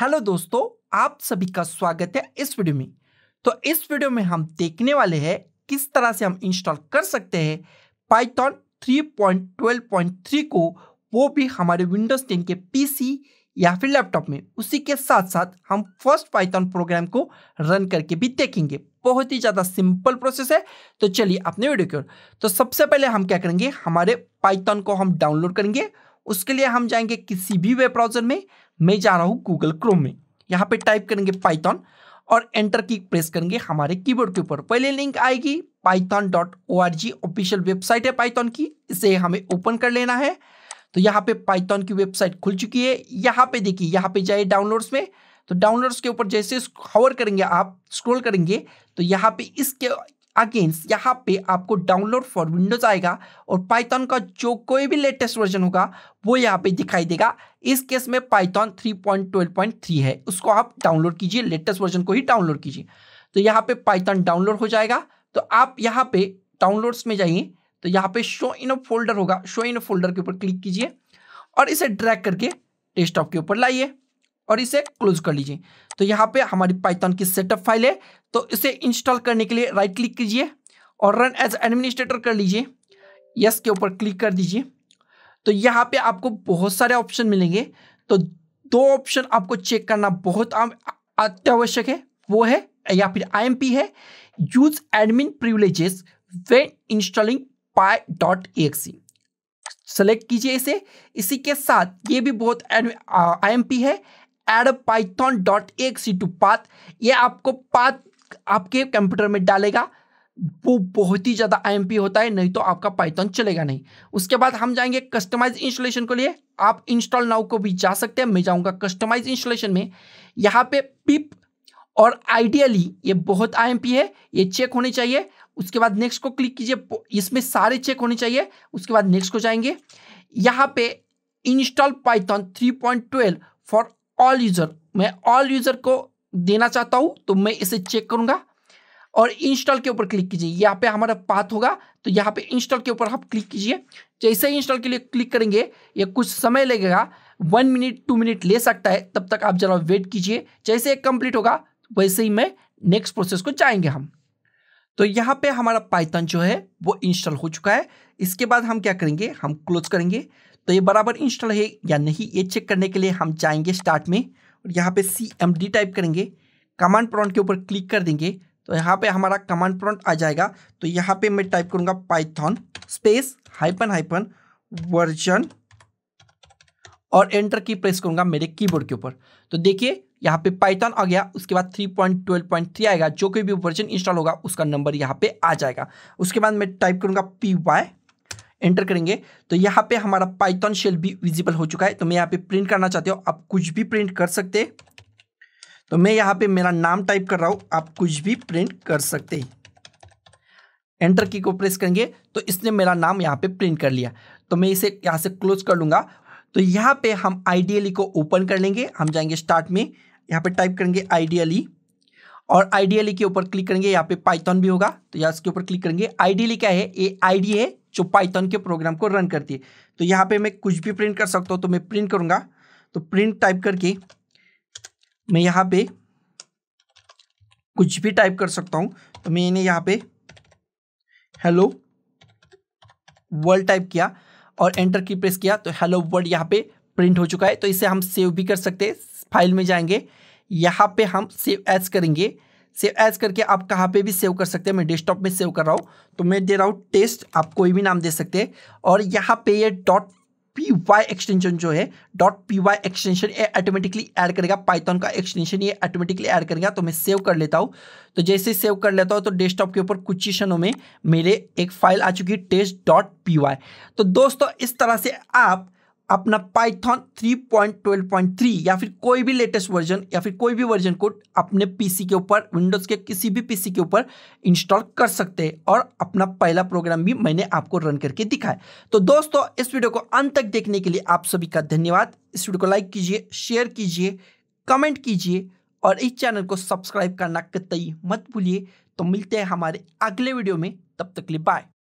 hello दोस्तों आप सभी का स्वागत है इस वीडियो में तो इस वीडियो में हम देखने वाले हैं किस तरह से हम इंस्टॉल कर सकते हैं पाइथन 3.12.3 को वो भी हमारे विंडोज 10 के पीसी या फिर लैपटॉप में उसी के साथ साथ हम फर्स्ट पाइथन प्रोग्राम को रन करके भी देखेंगे बहुत ही ज़्यादा सिंपल प्रोसेस है तो चलिए अपने वीडियो की ओर तो सबसे पहले हम क्या करेंगे हमारे पाइथन को हम डाउनलोड करेंगे उसके लिए हम जाएंगे किसी भी वेब ब्राउजर में मैं जा रहा हूँ गूगल क्रोम में यहाँ पे टाइप करेंगे पाइथॉन और एंटर की प्रेस करेंगे हमारे कीबोर्ड के ऊपर पहले लिंक आएगी Python dot O R G official website है पाइथॉन की इसे हमें ओपन कर लेना है तो यहाँ पे पाइथॉन की वेबसाइट खुल चुकी है यहाँ पे देखिए यहाँ पे जाइए डाउनलोड्स में तो डाउनलोड्स के ऊपर जैसे हवर करेंगे आप स्क्रॉल करेंगे तो यहाँ पे इसके अगेंस्ट यहाँ पे आपको डाउनलोड फॉर विंडोज आएगा और पाइथन का जो कोई भी लेटेस्ट वर्जन होगा वो यहाँ पे दिखाई देगा इस केस में पाइथन 3.12.3 है उसको आप डाउनलोड कीजिए लेटेस्ट वर्जन को ही डाउनलोड कीजिए तो यहाँ पे पाइथन डाउनलोड हो जाएगा तो आप यहाँ पे डाउनलोड्स में जाइए तो यहाँ पे शो इन अ फोल्डर होगा शो इन अ फोल्डर के ऊपर क्लिक कीजिए और इसे ड्रैक करके डेस्कटॉप के ऊपर लाइए और इसे क्लोज कर लीजिए तो यहाँ पे हमारी पाइथन की सेटअप फाइल है तो इसे इंस्टॉल करने के लिए राइट क्लिक कीजिए और रन एज एडमिनिस्ट्रेटर कर लीजिए यस के ऊपर क्लिक कर दीजिए तो यहाँ पे आपको बहुत सारे ऑप्शन मिलेंगे तो दो ऑप्शन आपको चेक करना बहुत अत्यावश्यक है वो है या फिर आई है use admin privileges when installing py dot select कीजिए इसे इसी के साथ ये भी बहुत आई एम है add Python dot C to path ये आपको पाथ आपके कंप्यूटर में डालेगा वो बहुत ही ज़्यादा आई होता है नहीं तो आपका पाइथन चलेगा नहीं उसके बाद हम जाएंगे कस्टमाइज इंस्टॉलेशन के लिए आप इंस्टॉल नाउ को भी जा सकते हैं मैं जाऊँगा कस्टमाइज इंस्टॉलेशन में यहाँ पे पिप और आइडियली ये बहुत आई है ये चेक होनी चाहिए उसके बाद नेक्स्ट को क्लिक कीजिए इसमें सारे चेक होने चाहिए उसके बाद नेक्स्ट को जाएंगे यहाँ पे install Python twelve for all user मैं ऑल यूजर को देना चाहता हूं तो मैं इसे चेक करूंगा और इंस्टॉल के ऊपर क्लिक कीजिए यहाँ पे हमारा पाथ होगा तो यहाँ पे इंस्टॉल के ऊपर आप क्लिक कीजिए जैसे ही इंस्टॉल के लिए क्लिक करेंगे ये कुछ समय लगेगा वन मिनट टू मिनट ले सकता है तब तक आप जरा वेट कीजिए जैसे कंप्लीट होगा वैसे ही मैं नेक्स्ट प्रोसेस को जाएंगे हम तो यहाँ पे हमारा पाइथन जो है वो इंस्टॉल हो चुका है इसके बाद हम क्या करेंगे हम क्लोज करेंगे तो ये बराबर इंस्टॉल है या नहीं ये चेक करने के लिए हम जाएंगे स्टार्ट में और यहाँ पे सी एम डी टाइप करेंगे कमांड प्रॉन्ट के ऊपर क्लिक कर देंगे तो यहाँ पे हमारा कमांड प्रॉन्ट आ जाएगा तो यहाँ पे मैं टाइप करूँगा Python space hyphen hyphen version और एंटर की प्रेस करूँगा मेरे कीबोर्ड के ऊपर तो देखिए यहाँ पे पाइथन आ गया उसके बाद 3.12.3 आएगा जो कोई भी वर्जन इंस्टॉल होगा उसका नंबर यहाँ पे आ जाएगा उसके बाद मैं टाइप करूँगा पी वाई एंटर करेंगे तो यहाँ पे हमारा पाइथन शेल भी विजिबल हो चुका है तो मैं यहाँ पे प्रिंट करना चाहते हो आप कुछ भी प्रिंट कर सकते तो मैं यहाँ पे मेरा नाम टाइप कर रहा हूँ आप कुछ भी प्रिंट कर सकते एंटर की को प्रेस करेंगे तो इसने मेरा नाम यहाँ पे प्रिंट कर लिया तो मैं इसे यहाँ से क्लोज कर लूँगा तो यहाँ पे हम आइडियली को ओपन कर लेंगे हम जाएंगे स्टार्ट में यहाँ पे टाइप करेंगे आइडियली और आइडियली के ऊपर क्लिक करेंगे यहाँ पे पाइथन भी होगा तो यहाँ इसके ऊपर क्लिक करेंगे आइडियली क्या है ये आईडी है जो पाइथन के प्रोग्राम को रन करती है तो यहाँ पे मैं कुछ भी प्रिंट कर सकता हूँ तो मैं प्रिंट करूँगा तो प्रिंट टाइप करके मैं यहाँ पे कुछ भी टाइप कर सकता हूँ तो मैंने यहाँ पे हेलो वर्ल्ड टाइप किया और एंटर की प्रेस किया तो हेलो वर्ल्ड यहाँ पे प्रिंट हो चुका है तो इसे हम सेव भी कर सकते हैं फाइल में जाएंगे यहाँ पे हम सेव एज करेंगे सेव एज करके आप कहाँ पे भी सेव कर सकते हैं मैं डेस्कटॉप में सेव कर रहा हूँ तो मैं दे रहा हूँ टेस्ट आप कोई भी नाम दे सकते हैं और यहाँ पे ये डॉट पी वाई एक्सटेंशन जो है डॉट पी वाई एक्सटेंशन ये ऑटोमेटिकली ऐड करेगा पाइथन का एक्सटेंशन ये ऑटोमेटिकली ऐड करेगा तो मैं सेव कर लेता हूँ तो जैसे सेव कर लेता हूँ तो डेस्कटॉप के ऊपर कुछ ही क्षणों में मेरे एक फाइल आ चुकी है टेस्ट डॉट पी वाई तो दोस्तों इस तरह से आप अपना पाइथन 3.12.3 या फिर कोई भी लेटेस्ट वर्जन या फिर कोई भी वर्जन को अपने पीसी के ऊपर विंडोज़ के किसी भी पीसी के ऊपर इंस्टॉल कर सकते हैं और अपना पहला प्रोग्राम भी मैंने आपको रन करके दिखाया तो दोस्तों इस वीडियो को अंत तक देखने के लिए आप सभी का धन्यवाद इस वीडियो को लाइक कीजिए शेयर कीजिए कमेंट कीजिए और इस चैनल को सब्सक्राइब करना कतई मत भूलिए तो मिलते हैं हमारे अगले वीडियो में तब तक लिए बाय